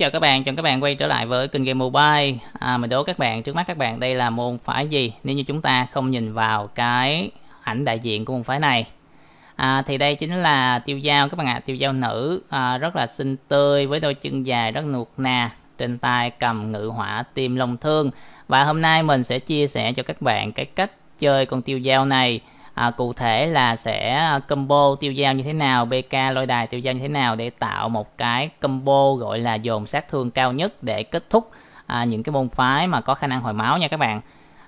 chào các bạn, chào các bạn quay trở lại với kênh game mobile. À, mình đố các bạn, trước mắt các bạn đây là môn phái gì nếu như chúng ta không nhìn vào cái ảnh đại diện của môn phái này. À, thì đây chính là tiêu giao các bạn ạ, à, tiêu giao nữ à, rất là xinh tươi với đôi chân dài rất nuột nà, trên tay cầm ngự hỏa tim long thương. Và hôm nay mình sẽ chia sẻ cho các bạn cái cách chơi con tiêu giao này à, cụ thể là sẽ à, combo tiêu dao như thế nào bk lôi đài tiêu dao như thế nào để tạo một cái combo gọi là dồn sát thương cao nhất để kết thúc à, những cái môn phái mà có khả năng hồi máu nha các bạn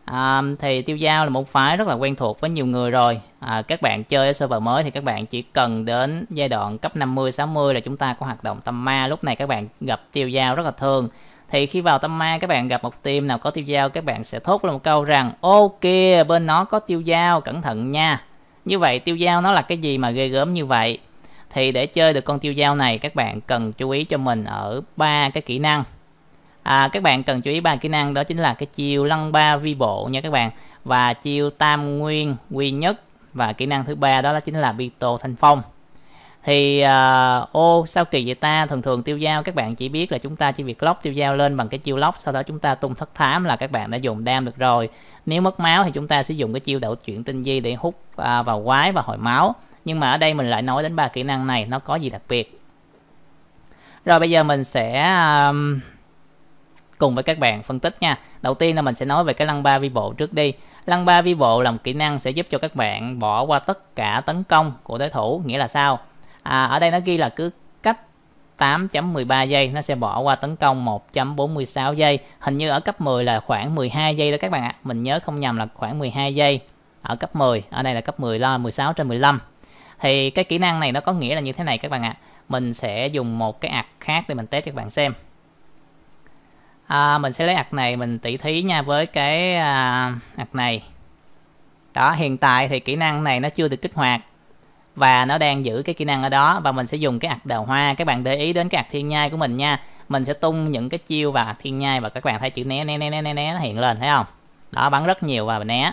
à, thì tiêu dao là môn phái rất là quen thuộc với nhiều người rồi à, các bạn chơi ở server mới thì các bạn chỉ cần đến giai đoạn cấp 50 60 là chúng ta có hoạt động tâm ma lúc này các bạn gặp tiêu dao rất là thường thì khi vào tâm ma các bạn gặp một team nào có tiêu dao các bạn sẽ thốt lên một câu rằng ok bên nó có tiêu dao cẩn thận nha như vậy tiêu dao nó là cái gì mà ghê gớm như vậy thì để chơi được con tiêu dao này các bạn cần chú ý cho mình ở ba cái kỹ năng à, các bạn cần chú ý ba kỹ năng đó chính là cái chiêu lăng ba vi bộ nha các bạn và chiêu tam nguyên quy nhất và kỹ năng thứ ba đó là chính là bi tô thanh phong thì uh, ô sao kỳ vậy ta thường thường tiêu dao các bạn chỉ biết là chúng ta chỉ việc lóc tiêu dao lên bằng cái chiêu lóc sau đó chúng ta tung thất thám là các bạn đã dùng đam được rồi nếu mất máu thì chúng ta sử dụng cái chiêu đảo chuyển tinh di để hút uh, vào quái và hồi máu nhưng mà ở đây mình lại nói đến ba kỹ năng này nó có gì đặc biệt rồi bây giờ mình sẽ um, cùng với các bạn phân tích nha đầu tiên là mình sẽ nói về cái lăng ba vi bộ trước đi lăng ba vi bộ là một kỹ năng sẽ giúp cho các bạn bỏ qua tất cả tấn công của đối thủ nghĩa là sao à, ở đây nó ghi là cứ cách 8.13 giây nó sẽ bỏ qua tấn công 1.46 giây hình như ở cấp 10 là khoảng 12 giây đó các bạn ạ mình nhớ không nhầm là khoảng 12 giây ở cấp 10 ở đây là cấp 10 là 16 trên 15 thì cái kỹ năng này nó có nghĩa là như thế này các bạn ạ mình sẽ dùng một cái ạc khác để mình test cho các bạn xem à, mình sẽ lấy ạc này mình tỉ thí nha với cái à, này đó hiện tại thì kỹ năng này nó chưa được kích hoạt và nó đang giữ cái kỹ năng ở đó và mình sẽ dùng cái ạc đào hoa các bạn để ý đến cái ạc thiên nhai của mình nha mình sẽ tung những cái chiêu và thiên nhai và các bạn thấy chữ né né né né né, né nó hiện lên thấy không đó bắn rất nhiều và mình né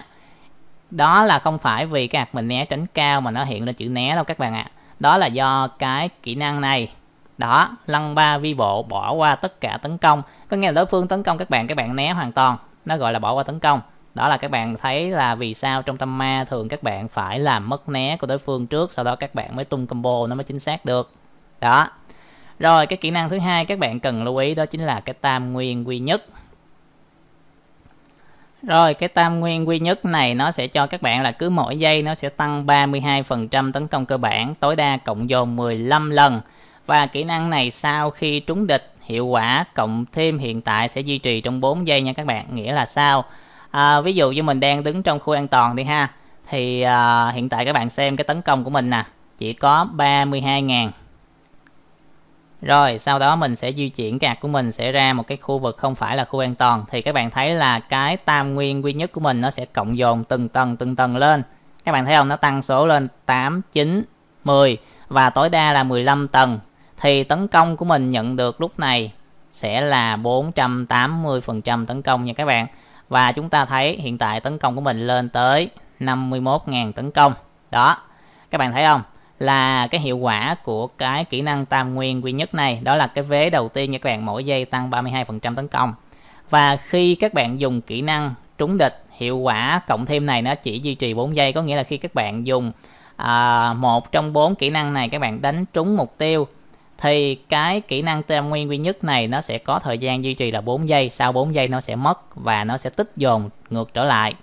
đó là không phải vì cái ạc mình né tránh cao mà nó hiện lên chữ né đâu các bạn ạ à. đó là do cái kỹ năng này đó lăng ba vi bộ bỏ qua tất cả tấn công có nghĩa là đối phương tấn công các bạn các bạn né hoàn toàn nó gọi là bỏ qua tấn công đó là các bạn thấy là vì sao trong tâm ma thường các bạn phải làm mất né của đối phương trước sau đó các bạn mới tung combo nó mới chính xác được đó rồi cái kỹ năng thứ hai các bạn cần lưu ý đó chính là cái tam nguyên quy nhất rồi cái tam nguyên quy nhất này nó sẽ cho các bạn là cứ mỗi giây nó sẽ tăng 32% tấn công cơ bản tối đa cộng dồn 15 lần và kỹ năng này sau khi trúng địch hiệu quả cộng thêm hiện tại sẽ duy trì trong 4 giây nha các bạn nghĩa là sao à, ví dụ như mình đang đứng trong khu an toàn đi ha thì à, hiện tại các bạn xem cái tấn công của mình nè chỉ có 32.000 rồi sau đó mình sẽ di chuyển cái của mình sẽ ra một cái khu vực không phải là khu an toàn thì các bạn thấy là cái tam nguyên duy nhất của mình nó sẽ cộng dồn từng tầng từng tầng lên các bạn thấy không nó tăng số lên 8 9 10 và tối đa là 15 tầng thì tấn công của mình nhận được lúc này sẽ là 480% tấn công nha các bạn và chúng ta thấy hiện tại tấn công của mình lên tới 51.000 tấn công đó các bạn thấy không là cái hiệu quả của cái kỹ năng tam nguyên duy nhất này đó là cái vế đầu tiên các bạn mỗi giây tăng 32% tấn công và khi các bạn dùng kỹ năng trúng địch hiệu quả cộng thêm này nó chỉ duy trì 4 giây có nghĩa là khi các bạn dùng à, một trong bốn kỹ năng này các bạn đánh trúng mục tiêu thì cái kỹ năng tam nguyên duy nhất này nó sẽ có thời gian duy trì là 4 giây sau 4 giây nó sẽ mất và nó sẽ tích dồn ngược trở lại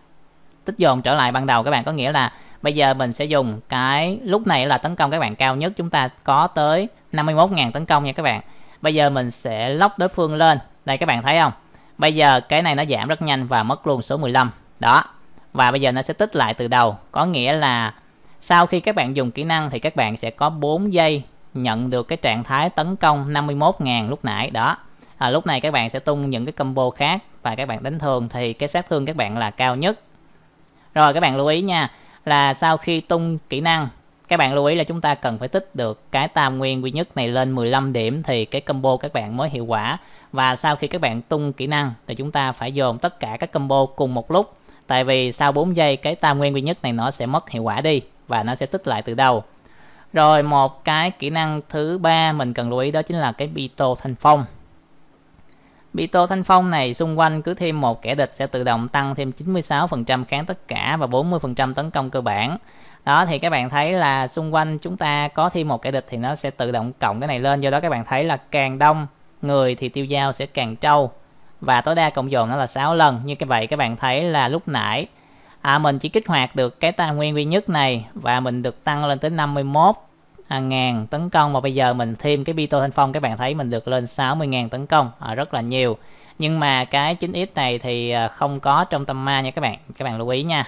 tích dồn trở lại ban đầu các bạn có nghĩa là bây giờ mình sẽ dùng cái lúc này là tấn công các bạn cao nhất chúng ta có tới 51.000 tấn công nha các bạn bây giờ mình sẽ lóc đối phương lên đây các bạn thấy không bây giờ cái này nó giảm rất nhanh và mất luôn số 15 đó và bây giờ nó sẽ tích lại từ đầu có nghĩa là sau khi các bạn dùng kỹ năng thì các bạn sẽ có 4 giây nhận được cái trạng thái tấn công 51.000 lúc nãy đó à, lúc này các bạn sẽ tung những cái combo khác và các bạn đánh thường thì cái sát thương các bạn là cao nhất rồi các bạn lưu ý nha là sau khi tung kỹ năng các bạn lưu ý là chúng ta cần phải tích được cái tam nguyên duy nhất này lên 15 điểm thì cái combo các bạn mới hiệu quả và sau khi các bạn tung kỹ năng thì chúng ta phải dồn tất cả các combo cùng một lúc tại vì sau 4 giây cái tam nguyên duy nhất này nó sẽ mất hiệu quả đi và nó sẽ tích lại từ đầu rồi một cái kỹ năng thứ ba mình cần lưu ý đó chính là cái Bito Thanh Phong. Bito Thanh Phong này xung quanh cứ thêm một kẻ địch sẽ tự động tăng thêm 96% kháng tất cả và 40% tấn công cơ bản. Đó thì các bạn thấy là xung quanh chúng ta có thêm một kẻ địch thì nó sẽ tự động cộng cái này lên. Do đó các bạn thấy là càng đông người thì tiêu dao sẽ càng trâu. Và tối đa cộng dồn nó là 6 lần. Như vậy các bạn thấy là lúc nãy à, mình chỉ kích hoạt được cái tài nguyên duy nhất này và mình được tăng lên tới 51 à, ngàn tấn công và bây giờ mình thêm cái Bito Thanh Phong các bạn thấy mình được lên 60 ngàn tấn công à, rất là nhiều nhưng mà cái 9x này thì à, không có trong tâm ma nha các bạn các bạn lưu ý nha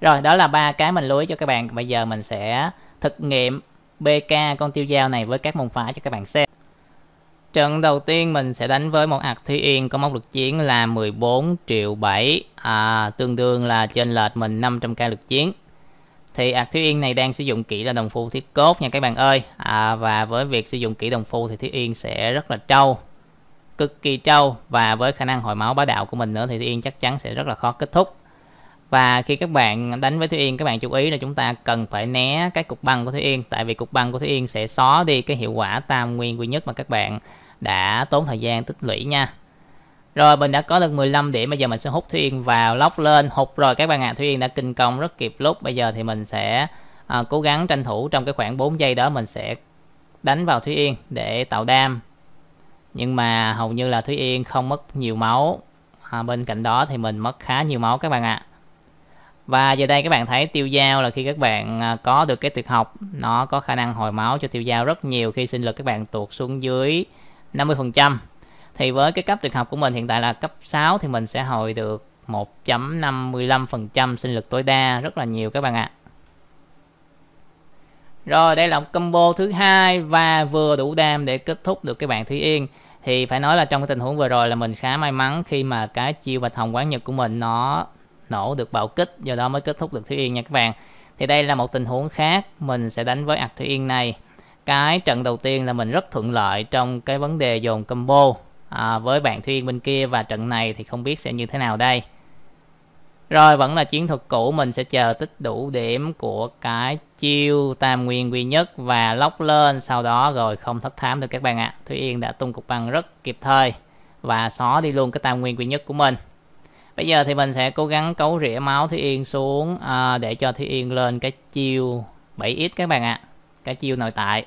rồi đó là ba cái mình lưu ý cho các bạn bây giờ mình sẽ thực nghiệm BK con tiêu dao này với các môn phái cho các bạn xem Trận đầu tiên mình sẽ đánh với một hạt Thúy Yên có mốc lực chiến là 14 triệu 7, à, tương đương là trên lệch mình 500k lực chiến. Thì hạt Thúy Yên này đang sử dụng kỹ là đồng phu thiết cốt nha các bạn ơi. À, và với việc sử dụng kỹ đồng phu thì Thúy Yên sẽ rất là trâu, cực kỳ trâu. Và với khả năng hồi máu bá đạo của mình nữa thì Thúy Yên chắc chắn sẽ rất là khó kết thúc và khi các bạn đánh với Thúy Yên các bạn chú ý là chúng ta cần phải né cái cục băng của Thúy Yên tại vì cục băng của Thúy Yên sẽ xóa đi cái hiệu quả tam nguyên duy nhất mà các bạn đã tốn thời gian tích lũy nha rồi mình đã có được 15 điểm bây giờ mình sẽ hút Thúy Yên vào lóc lên hụt rồi các bạn ạ à, Thúy Yên đã kinh công rất kịp lúc bây giờ thì mình sẽ à, cố gắng tranh thủ trong cái khoảng 4 giây đó mình sẽ đánh vào Thúy Yên để tạo đam nhưng mà hầu như là Thúy Yên không mất nhiều máu à, bên cạnh đó thì mình mất khá nhiều máu các bạn ạ à và giờ đây các bạn thấy tiêu dao là khi các bạn à, có được cái tuyệt học nó có khả năng hồi máu cho tiêu dao rất nhiều khi sinh lực các bạn tuột xuống dưới 50% thì với cái cấp tuyệt học của mình hiện tại là cấp 6 thì mình sẽ hồi được 1.55% sinh lực tối đa rất là nhiều các bạn ạ. À. Rồi đây là một combo thứ hai và vừa đủ đam để kết thúc được cái bạn Thúy Yên. Thì phải nói là trong cái tình huống vừa rồi là mình khá may mắn khi mà cái chiêu bạch hồng quán nhật của mình nó nổ được bạo kích do đó mới kết thúc được Thủy Yên nha các bạn thì đây là một tình huống khác mình sẽ đánh với ạc Thủy Yên này cái trận đầu tiên là mình rất thuận lợi trong cái vấn đề dồn combo à, với bạn Thủy Yên bên kia và trận này thì không biết sẽ như thế nào đây rồi vẫn là chiến thuật cũ mình sẽ chờ tích đủ điểm của cái chiêu tam nguyên duy nhất và lóc lên sau đó rồi không thất thám được các bạn ạ. À. Thúy Yên đã tung cục băng rất kịp thời và xóa đi luôn cái tam nguyên duy nhất của mình. Bây giờ thì mình sẽ cố gắng cấu rỉa máu Thi Yên xuống à, để cho Thi Yên lên cái chiêu 7x các bạn ạ. À. Cái chiêu nội tại.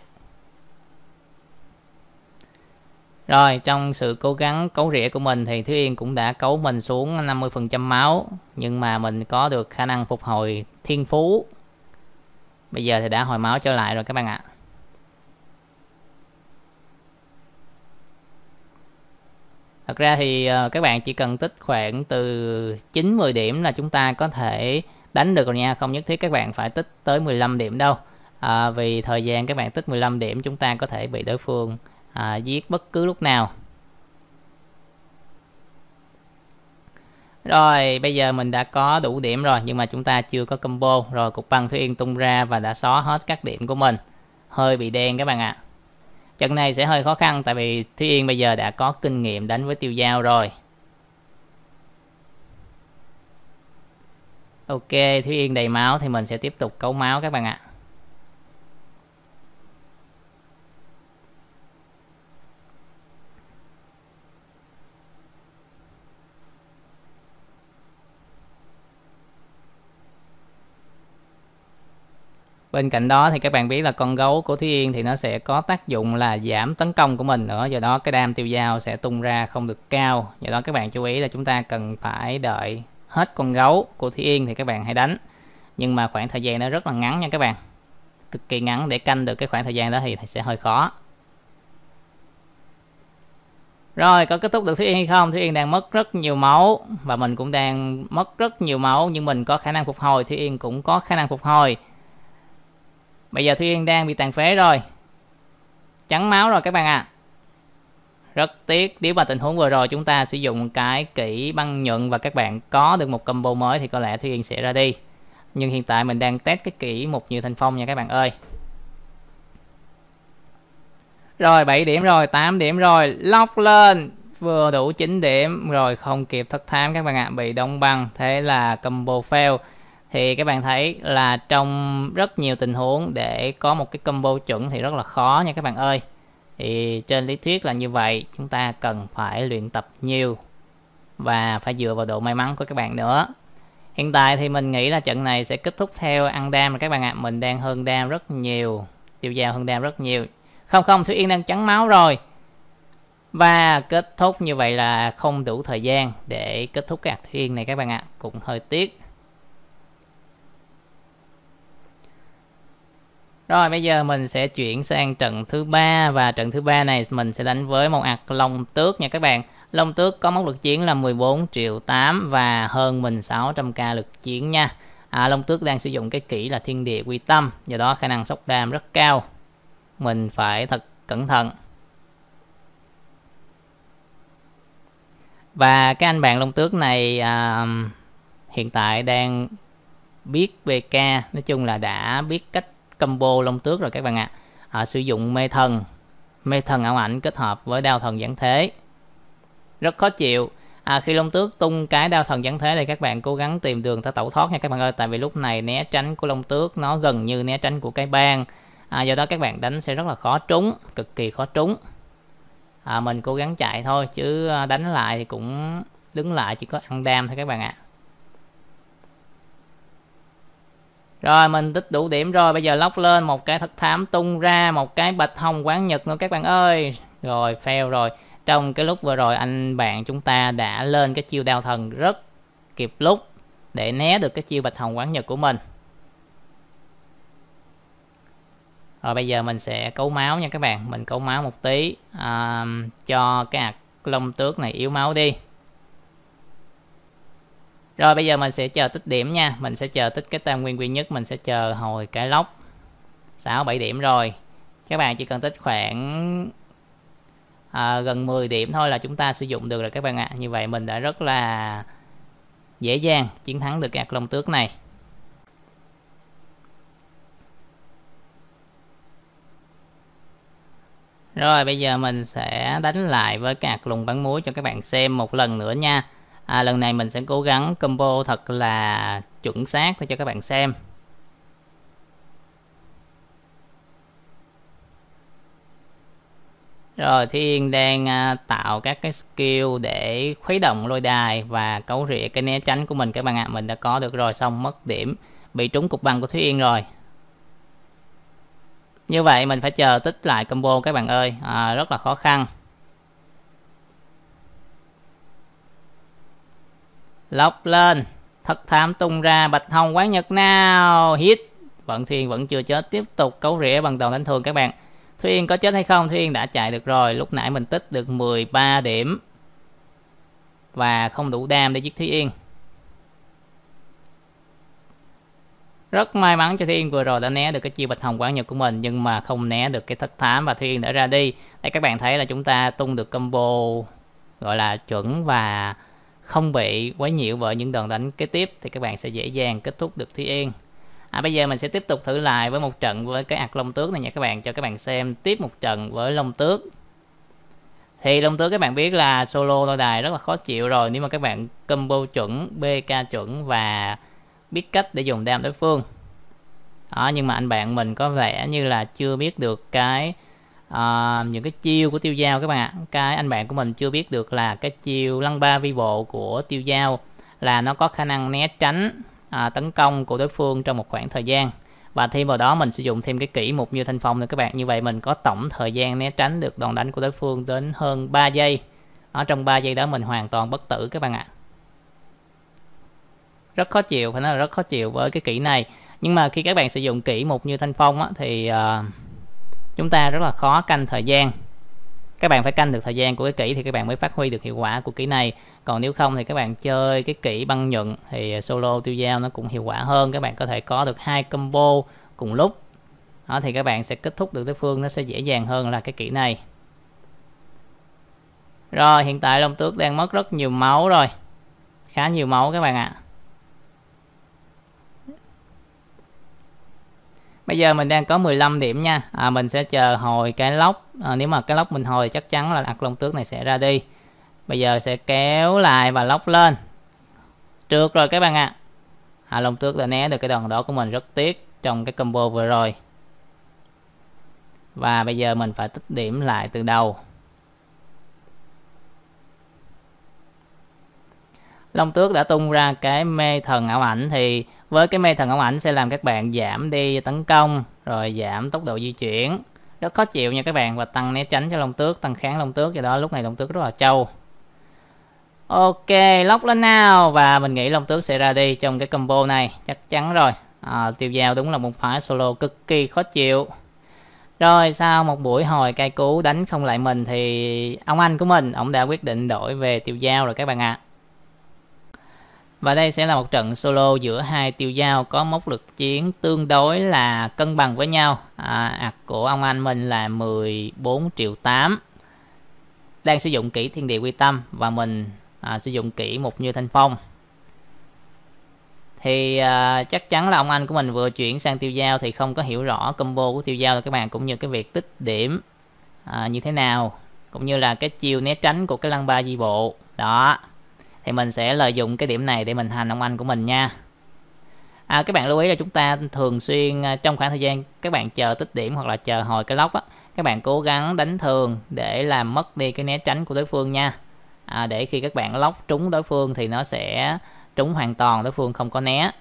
Rồi, trong sự cố gắng cấu rỉa của mình thì Thi Yên cũng đã cấu mình xuống 50% máu. Nhưng mà mình có được khả năng phục hồi thiên phú. Bây giờ thì đã hồi máu trở lại rồi các bạn ạ. À. Thật ra thì ờ, các bạn chỉ cần tích khoảng từ 9-10 điểm là chúng ta có thể đánh được rồi nha. Không nhất thiết các bạn phải tích tới 15 điểm đâu. À, vì thời gian các bạn tích 15 điểm chúng ta có thể bị đối phương à, giết bất cứ lúc nào. Rồi bây giờ mình đã có đủ điểm rồi nhưng mà chúng ta chưa có combo. Rồi cục băng Thúy Yên tung ra và đã xóa hết các điểm của mình. Hơi bị đen các bạn ạ. À. Trận này sẽ hơi khó khăn tại vì Thúy Yên bây giờ đã có kinh nghiệm đánh với tiêu dao rồi. Ok, Thúy Yên đầy máu thì mình sẽ tiếp tục cấu máu các bạn ạ. À. bên cạnh đó thì các bạn biết là con gấu của Thúy Yên thì nó sẽ có tác dụng là giảm tấn công của mình nữa do đó cái đam tiêu dao sẽ tung ra không được cao do đó các bạn chú ý là chúng ta cần phải đợi hết con gấu của Thúy Yên thì các bạn hãy đánh nhưng mà khoảng thời gian nó rất là ngắn nha các bạn cực kỳ ngắn để canh được cái khoảng thời gian đó thì sẽ hơi khó rồi có kết thúc được Thúy Yên hay không? Thúy Yên đang mất rất nhiều máu và mình cũng đang mất rất nhiều máu nhưng mình có khả năng phục hồi, Thúy Yên cũng có khả năng phục hồi. Bây giờ Thúy Yên đang bị tàn phế rồi. Trắng máu rồi các bạn ạ. À. Rất tiếc nếu mà tình huống vừa rồi chúng ta sử dụng cái kỹ băng nhuận và các bạn có được một combo mới thì có lẽ Thúy Yên sẽ ra đi. Nhưng hiện tại mình đang test cái kỹ một nhiều thanh phong nha các bạn ơi. Rồi 7 điểm rồi, 8 điểm rồi, lóc lên vừa đủ 9 điểm rồi không kịp thất thám các bạn ạ, à. bị đóng băng thế là combo fail thì các bạn thấy là trong rất nhiều tình huống để có một cái combo chuẩn thì rất là khó nha các bạn ơi thì trên lý thuyết là như vậy chúng ta cần phải luyện tập nhiều và phải dựa vào độ may mắn của các bạn nữa hiện tại thì mình nghĩ là trận này sẽ kết thúc theo ăn đam các bạn ạ à. mình đang hơn đam rất nhiều chiều dao hơn đam rất nhiều không không Thúy Yên đang trắng máu rồi và kết thúc như vậy là không đủ thời gian để kết thúc cái ạc Thúy này các bạn ạ à. cũng hơi tiếc Rồi bây giờ mình sẽ chuyển sang trận thứ ba và trận thứ ba này mình sẽ đánh với một ạc Long Tước nha các bạn. Long Tước có mức lực chiến là 14 triệu 8 và hơn mình 600k lực chiến nha. À, Long Tước đang sử dụng cái kỹ là thiên địa quy tâm, do đó khả năng sốc đam rất cao. Mình phải thật cẩn thận. Và cái anh bạn Long Tước này à, hiện tại đang biết BK, nói chung là đã biết cách combo long tước rồi các bạn ạ à. à, sử dụng mê thần mê thần ảo ảnh kết hợp với đao thần giảng thế rất khó chịu à, khi long tước tung cái đao thần giáng thế thì các bạn cố gắng tìm đường ta tẩu thoát nha các bạn ơi tại vì lúc này né tránh của long tước nó gần như né tránh của cái bang à, do đó các bạn đánh sẽ rất là khó trúng cực kỳ khó trúng à, mình cố gắng chạy thôi chứ à, đánh lại thì cũng đứng lại chỉ có ăn đam thôi các bạn ạ à. rồi mình tích đủ điểm rồi bây giờ lóc lên một cái thất thám tung ra một cái bạch hồng quán nhật nữa các bạn ơi rồi fail rồi trong cái lúc vừa rồi anh bạn chúng ta đã lên cái chiêu đao thần rất kịp lúc để né được cái chiêu bạch hồng quán nhật của mình rồi bây giờ mình sẽ cấu máu nha các bạn mình cấu máu một tí um, cho cái ạc lông tước này yếu máu đi rồi bây giờ mình sẽ chờ tích điểm nha Mình sẽ chờ tích cái tam nguyên quy nhất Mình sẽ chờ hồi cái lốc 6-7 điểm rồi Các bạn chỉ cần tích khoảng à, gần 10 điểm thôi là chúng ta sử dụng được rồi các bạn ạ à. Như vậy mình đã rất là dễ dàng chiến thắng được các lông tước này Rồi bây giờ mình sẽ đánh lại với cạc lùng bắn muối cho các bạn xem một lần nữa nha à, lần này mình sẽ cố gắng combo thật là chuẩn xác để cho các bạn xem Rồi Thiên đang à, tạo các cái skill để khuấy động lôi đài và cấu rỉa cái né tránh của mình các bạn ạ. À. Mình đã có được rồi xong mất điểm. Bị trúng cục băng của Thúy Yên rồi. Như vậy mình phải chờ tích lại combo các bạn ơi. À, rất là khó khăn. lóc lên thất thám tung ra bạch hồng quán nhật nào hit vận thuyền vẫn chưa chết tiếp tục cấu rỉa bằng đòn đánh thường các bạn thuyền có chết hay không thuyền đã chạy được rồi lúc nãy mình tích được 13 điểm và không đủ đam để giết thúy yên rất may mắn cho thiên vừa rồi đã né được cái chiêu bạch hồng quán nhật của mình nhưng mà không né được cái thất thám và thiên đã ra đi đây các bạn thấy là chúng ta tung được combo gọi là chuẩn và không bị quấy nhiễu bởi những đòn đánh kế tiếp thì các bạn sẽ dễ dàng kết thúc được thi yên à, bây giờ mình sẽ tiếp tục thử lại với một trận với cái ạc long tước này nha các bạn cho các bạn xem tiếp một trận với long tước thì long tước các bạn biết là solo đôi đài rất là khó chịu rồi nếu mà các bạn combo chuẩn bk chuẩn và biết cách để dùng đam đối phương đó, nhưng mà anh bạn mình có vẻ như là chưa biết được cái à, những cái chiêu của tiêu giao các bạn ạ cái anh bạn của mình chưa biết được là cái chiêu lăng ba vi bộ của tiêu giao là nó có khả năng né tránh à, tấn công của đối phương trong một khoảng thời gian và thêm vào đó mình sử dụng thêm cái kỹ mục như thanh phong nữa các bạn như vậy mình có tổng thời gian né tránh được đòn đánh của đối phương đến hơn 3 giây ở trong 3 giây đó mình hoàn toàn bất tử các bạn ạ rất khó chịu phải nói là rất khó chịu với cái kỹ này nhưng mà khi các bạn sử dụng kỹ mục như thanh phong á, thì uh, chúng ta rất là khó canh thời gian các bạn phải canh được thời gian của cái kỹ thì các bạn mới phát huy được hiệu quả của kỹ này còn nếu không thì các bạn chơi cái kỹ băng nhuận thì solo tiêu dao nó cũng hiệu quả hơn các bạn có thể có được hai combo cùng lúc đó, thì các bạn sẽ kết thúc được đối phương nó sẽ dễ dàng hơn là cái kỹ này rồi hiện tại Long Tước đang mất rất nhiều máu rồi khá nhiều máu các bạn ạ à. bây giờ mình đang có 15 điểm nha à, mình sẽ chờ hồi cái lóc à, nếu mà cái lóc mình hồi chắc chắn là ạc long tước này sẽ ra đi bây giờ sẽ kéo lại và lóc lên trượt rồi các bạn ạ à. hạ long tước đã né được cái đòn đó của mình rất tiếc trong cái combo vừa rồi và bây giờ mình phải tích điểm lại từ đầu Long Tước đã tung ra cái mê thần ảo ảnh thì với cái mây thần ống ảnh sẽ làm các bạn giảm đi tấn công rồi giảm tốc độ di chuyển rất khó chịu nha các bạn và tăng né tránh cho long tước tăng kháng long tước do đó lúc này long tước rất là trâu ok lóc lên nào và mình nghĩ long tước sẽ ra đi trong cái combo này chắc chắn rồi à, tiêu dao đúng là một phải solo cực kỳ khó chịu rồi sau một buổi hồi cai cú đánh không lại mình thì ông anh của mình ông đã quyết định đổi về tiêu dao rồi các bạn ạ à. Và đây sẽ là một trận solo giữa hai tiêu giao có mốc lực chiến tương đối là cân bằng với nhau. À, ạc của ông anh mình là 14 triệu 8. Đang sử dụng kỹ thiên địa quy tâm và mình à, sử dụng kỹ một như thanh phong. Thì à, chắc chắn là ông anh của mình vừa chuyển sang tiêu giao thì không có hiểu rõ combo của tiêu giao các bạn cũng như cái việc tích điểm à, như thế nào. Cũng như là cái chiều né tránh của cái lăng ba di bộ. Đó thì mình sẽ lợi dụng cái điểm này để mình hành ông anh của mình nha à, các bạn lưu ý là chúng ta thường xuyên à, trong khoảng thời gian các bạn chờ tích điểm hoặc là chờ hồi cái lóc á các bạn cố gắng đánh thường để làm mất đi cái né tránh của đối phương nha à, để khi các bạn lóc trúng đối phương thì nó sẽ trúng hoàn toàn đối phương không có né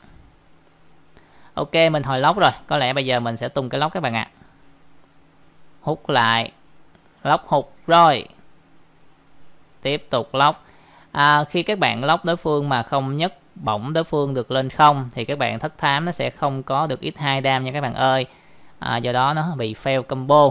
ok mình hồi lóc rồi có lẽ bây giờ mình sẽ tung cái lóc các bạn ạ à. hút lại lóc hụt rồi tiếp tục lóc à, khi các bạn lóc đối phương mà không nhấc bổng đối phương được lên không thì các bạn thất thám nó sẽ không có được ít hai đam nha các bạn ơi à, do đó nó bị fail combo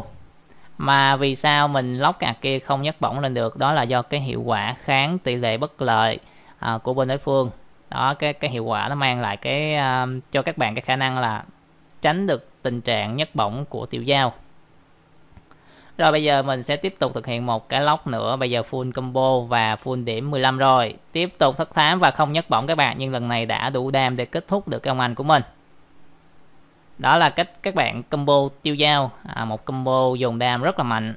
mà vì sao mình lóc cạc kia không nhấc bổng lên được đó là do cái hiệu quả kháng tỷ lệ bất lợi à, của bên đối phương đó cái cái hiệu quả nó mang lại cái uh, cho các bạn cái khả năng là tránh được tình trạng nhấc bổng của tiểu giao rồi bây giờ mình sẽ tiếp tục thực hiện một cái lock nữa. Bây giờ full combo và full điểm 15 rồi. Tiếp tục thất thám và không nhấc bổng các bạn. Nhưng lần này đã đủ đam để kết thúc được cái ông anh của mình. Đó là cách các bạn combo tiêu dao. À, một combo dùng đam rất là mạnh.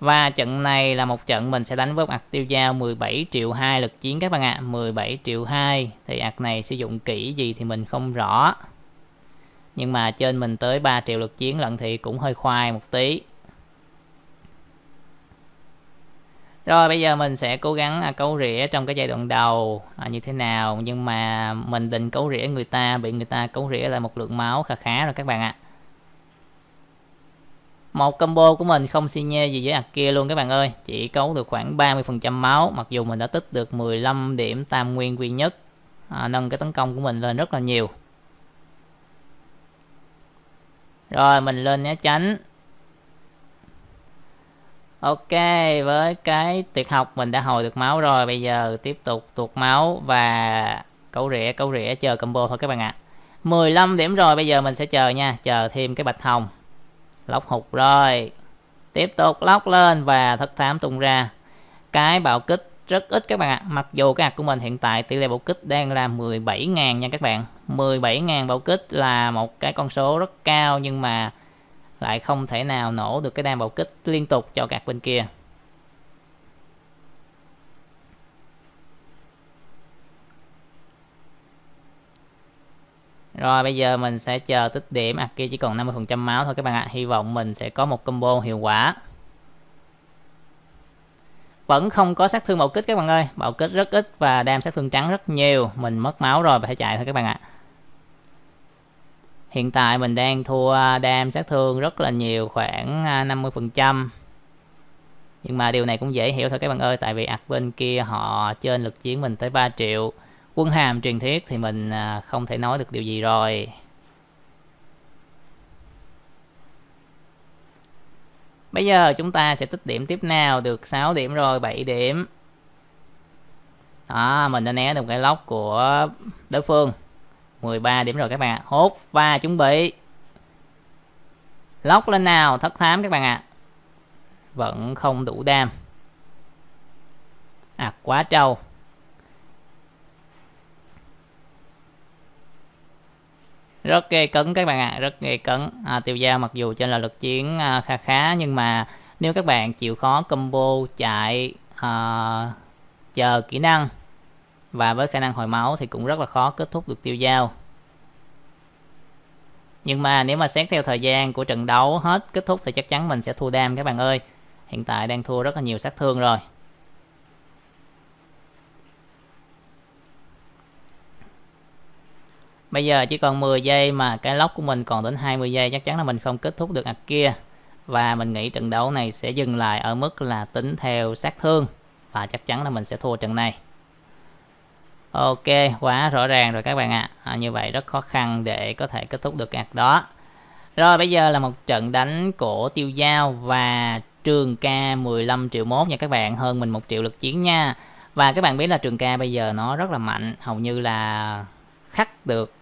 Và trận này là một trận mình sẽ đánh với ạc tiêu dao 17 triệu 2 lực chiến các bạn ạ. À. 17 triệu 2 thì ạc này sử dụng kỹ gì thì mình không rõ. Nhưng mà trên mình tới 3 triệu lực chiến lận thì cũng hơi khoai một tí. Rồi bây giờ mình sẽ cố gắng à, cấu rỉa trong cái giai đoạn đầu à, như thế nào nhưng mà mình định cấu rỉa người ta bị người ta cấu rỉa lại một lượng máu khá khá rồi các bạn ạ. À. Một combo của mình không xi nhê gì với ạc kia luôn các bạn ơi, chỉ cấu được khoảng 30% máu mặc dù mình đã tích được 15 điểm tam nguyên duy nhất, à, nâng cái tấn công của mình lên rất là nhiều. Rồi mình lên né tránh Ok, với cái tuyệt học mình đã hồi được máu rồi. Bây giờ tiếp tục tuột máu và cấu rỉa, cấu rỉa chờ combo thôi các bạn ạ. À. 15 điểm rồi, bây giờ mình sẽ chờ nha. Chờ thêm cái bạch hồng. Lóc hụt rồi. Tiếp tục lóc lên và thất thám tung ra. Cái bạo kích rất ít các bạn ạ. À. Mặc dù cái hạt của mình hiện tại tỷ lệ bạo kích đang là 17.000 nha các bạn. 17.000 bạo kích là một cái con số rất cao nhưng mà lại không thể nào nổ được cái đam bạo kích liên tục cho các bên kia Rồi bây giờ mình sẽ chờ tích điểm à kia chỉ còn 50% máu thôi các bạn ạ à. Hy vọng mình sẽ có một combo hiệu quả Vẫn không có sát thương bạo kích các bạn ơi Bạo kích rất ít và đam sát thương trắng rất nhiều Mình mất máu rồi phải chạy thôi các bạn ạ à hiện tại mình đang thua à, đam sát thương rất là nhiều khoảng 50 à, phần trăm nhưng mà điều này cũng dễ hiểu thôi các bạn ơi tại vì ạc bên kia họ trên lực chiến mình tới 3 triệu quân hàm truyền thuyết thì mình à, không thể nói được điều gì rồi Bây giờ chúng ta sẽ tích điểm tiếp nào được 6 điểm rồi 7 điểm đó mình đã né được cái lóc của đối phương 13 điểm rồi các bạn ạ. À. Hốt và chuẩn bị. Lóc lên nào, thất thám các bạn ạ. À. Vẫn không đủ đam. À quá trâu. Rất ghê cấn các bạn ạ, à. rất ghê cấn. À, tiêu giao mặc dù trên là lực chiến à, khá khá nhưng mà nếu các bạn chịu khó combo chạy à, chờ kỹ năng và với khả năng hồi máu thì cũng rất là khó kết thúc được tiêu dao nhưng mà nếu mà xét theo thời gian của trận đấu hết kết thúc thì chắc chắn mình sẽ thua đam các bạn ơi hiện tại đang thua rất là nhiều sát thương rồi Bây giờ chỉ còn 10 giây mà cái lock của mình còn đến 20 giây chắc chắn là mình không kết thúc được ạc kia. Và mình nghĩ trận đấu này sẽ dừng lại ở mức là tính theo sát thương. Và chắc chắn là mình sẽ thua trận này ok quá rõ ràng rồi các bạn ạ à. à, như vậy rất khó khăn để có thể kết thúc được gạt đó rồi bây giờ là một trận đánh của tiêu giao và trường ca 15 triệu mốt nha các bạn hơn mình một triệu lực chiến nha và các bạn biết là trường ca bây giờ nó rất là mạnh hầu như là khắc được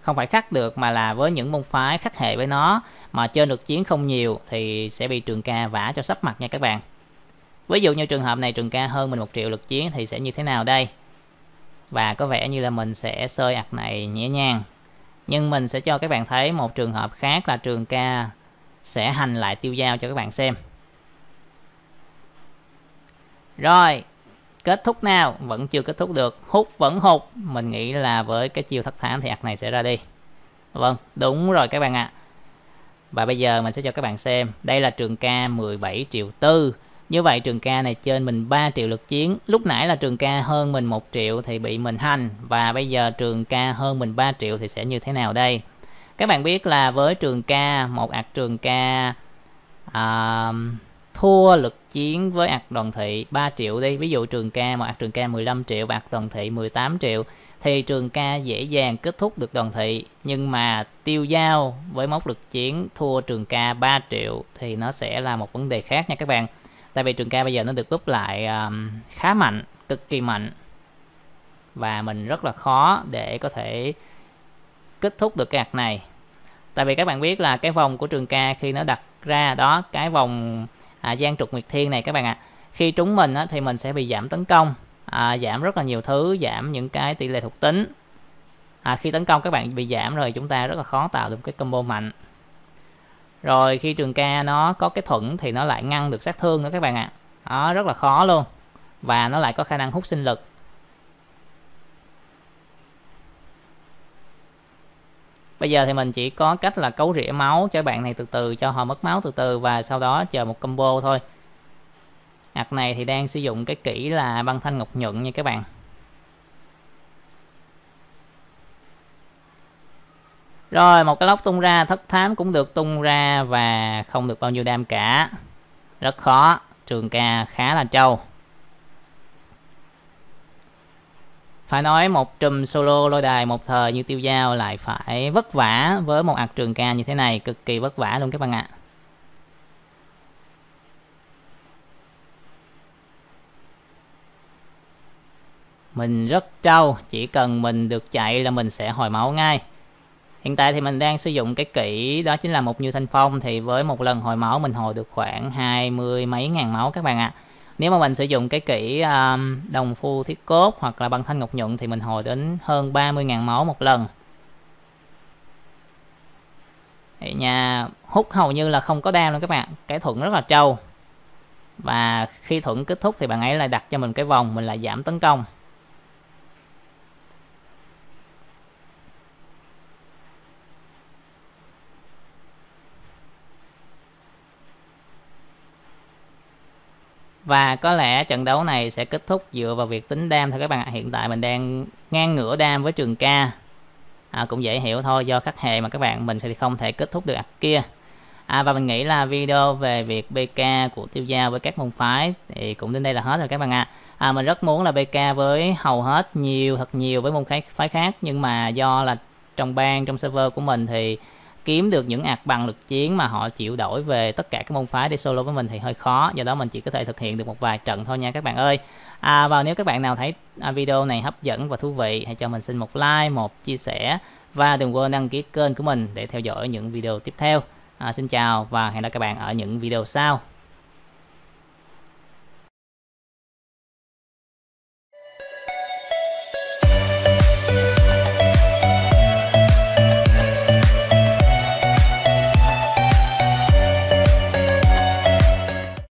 không phải khắc được mà là với những môn phái khắc hệ với nó mà chơi được chiến không nhiều thì sẽ bị trường ca vả cho sắp mặt nha các bạn ví dụ như trường hợp này trường ca hơn mình một triệu lực chiến thì sẽ như thế nào đây và có vẻ như là mình sẽ sơi ạc này nhẹ nhàng nhưng mình sẽ cho các bạn thấy một trường hợp khác là trường ca sẽ hành lại tiêu giao cho các bạn xem rồi kết thúc nào vẫn chưa kết thúc được hút vẫn hụt mình nghĩ là với cái chiêu thất thảm thì ạc này sẽ ra đi vâng đúng rồi các bạn ạ à. và bây giờ mình sẽ cho các bạn xem đây là trường ca 17 triệu tư như vậy trường ca này trên mình 3 triệu lực chiến lúc nãy là trường ca hơn mình 1 triệu thì bị mình hành và bây giờ trường ca hơn mình 3 triệu thì sẽ như thế nào đây các bạn biết là với trường ca một ạc trường ca à, thua lực chiến với ạc đoàn thị 3 triệu đi ví dụ trường ca một ạc trường ca 15 triệu và ạc đoàn thị 18 triệu thì trường ca dễ dàng kết thúc được đoàn thị nhưng mà tiêu giao với mốc lực chiến thua trường ca 3 triệu thì nó sẽ là một vấn đề khác nha các bạn tại vì trường ca bây giờ nó được úp lại um, khá mạnh cực kỳ mạnh và mình rất là khó để có thể kết thúc được cái hạt này tại vì các bạn biết là cái vòng của trường ca khi nó đặt ra đó cái vòng à, gian trục nguyệt thiên này các bạn ạ à. khi trúng mình á, thì mình sẽ bị giảm tấn công à, giảm rất là nhiều thứ giảm những cái tỷ lệ thuộc tính à, khi tấn công các bạn bị giảm rồi chúng ta rất là khó tạo được cái combo mạnh rồi khi trường ca nó có cái thuận thì nó lại ngăn được sát thương nữa các bạn ạ à. rất là khó luôn và nó lại có khả năng hút sinh lực bây giờ thì mình chỉ có cách là cấu rỉa máu cho bạn này từ từ cho họ mất máu từ từ và sau đó chờ một combo thôi ạc này thì đang sử dụng cái kỹ là băng thanh ngọc nhuận nha các bạn Rồi một cái lốc tung ra thất thám cũng được tung ra và không được bao nhiêu đam cả. Rất khó, trường ca khá là trâu. Phải nói một trùm solo lôi đài một thời như tiêu giao lại phải vất vả với một ạc trường ca như thế này, cực kỳ vất vả luôn các bạn ạ. Mình rất trâu, chỉ cần mình được chạy là mình sẽ hồi máu ngay. Hiện tại thì mình đang sử dụng cái kỹ đó chính là một như thanh phong thì với một lần hồi máu mình hồi được khoảng hai mươi mấy ngàn máu các bạn ạ. Nếu mà mình sử dụng cái kỹ um, đồng phu thiết cốt hoặc là băng thanh ngọc nhuận thì mình hồi đến hơn 30 ngàn máu một lần. Vậy nhà hút hầu như là không có đam luôn các bạn. Cái thuận rất là trâu. Và khi thuận kết thúc thì bạn ấy lại đặt cho mình cái vòng mình lại giảm tấn công. và có lẽ trận đấu này sẽ kết thúc dựa vào việc tính đam thôi các bạn ạ hiện tại mình đang ngang ngửa đam với trường ca à, cũng dễ hiểu thôi do khắc hệ mà các bạn mình thì không thể kết thúc được ạc kia à, và mình nghĩ là video về việc BK của tiêu gia với các môn phái thì cũng đến đây là hết rồi các bạn ạ à, mình rất muốn là BK với hầu hết nhiều thật nhiều với môn phái khác nhưng mà do là trong ban trong server của mình thì kiếm được những ạt bằng lực chiến mà họ chịu đổi về tất cả các môn phái để solo với mình thì hơi khó do đó mình chỉ có thể thực hiện được một vài trận thôi nha các bạn ơi à, và nếu các bạn nào thấy à, video này hấp dẫn và thú vị hãy cho mình xin một like một chia sẻ và đừng quên đăng ký kênh của mình để theo dõi những video tiếp theo à, xin chào và hẹn gặp các bạn ở những video sau